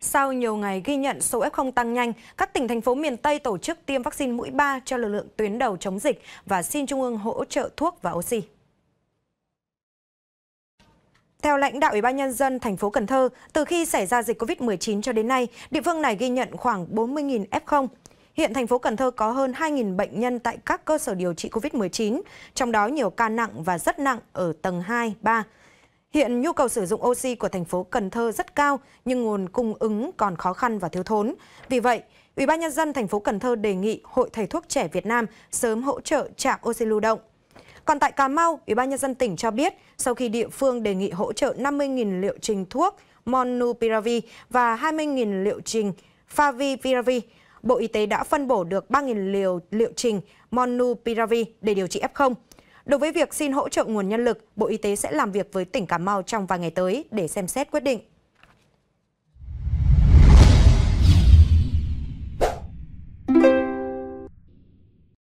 Sau nhiều ngày ghi nhận số F0 tăng nhanh, các tỉnh, thành phố miền Tây tổ chức tiêm vaccine mũi 3 cho lực lượng tuyến đầu chống dịch và xin Trung ương hỗ trợ thuốc và oxy. Theo lãnh đạo Ủy ban nhân dân thành phố Cần Thơ, từ khi xảy ra dịch Covid-19 cho đến nay, địa phương này ghi nhận khoảng 40.000 F0. Hiện thành phố Cần Thơ có hơn 2.000 bệnh nhân tại các cơ sở điều trị Covid-19, trong đó nhiều ca nặng và rất nặng ở tầng 2, 3. Hiện nhu cầu sử dụng oxy của thành phố Cần Thơ rất cao nhưng nguồn cung ứng còn khó khăn và thiếu thốn. Vì vậy, Ủy ban nhân dân thành phố Cần Thơ đề nghị Hội thầy thuốc trẻ Việt Nam sớm hỗ trợ trạm oxy lưu động. Còn tại Cà Mau, Ủy ban nhân dân tỉnh cho biết sau khi địa phương đề nghị hỗ trợ 50.000 liệu trình thuốc Monupiravir và 20.000 liệu trình Favipiravir, Bộ Y tế đã phân bổ được 3.000 liều liệu trình Monupiravir để điều trị F0. Đối với việc xin hỗ trợ nguồn nhân lực, Bộ Y tế sẽ làm việc với tỉnh Cà Mau trong vài ngày tới để xem xét quyết định.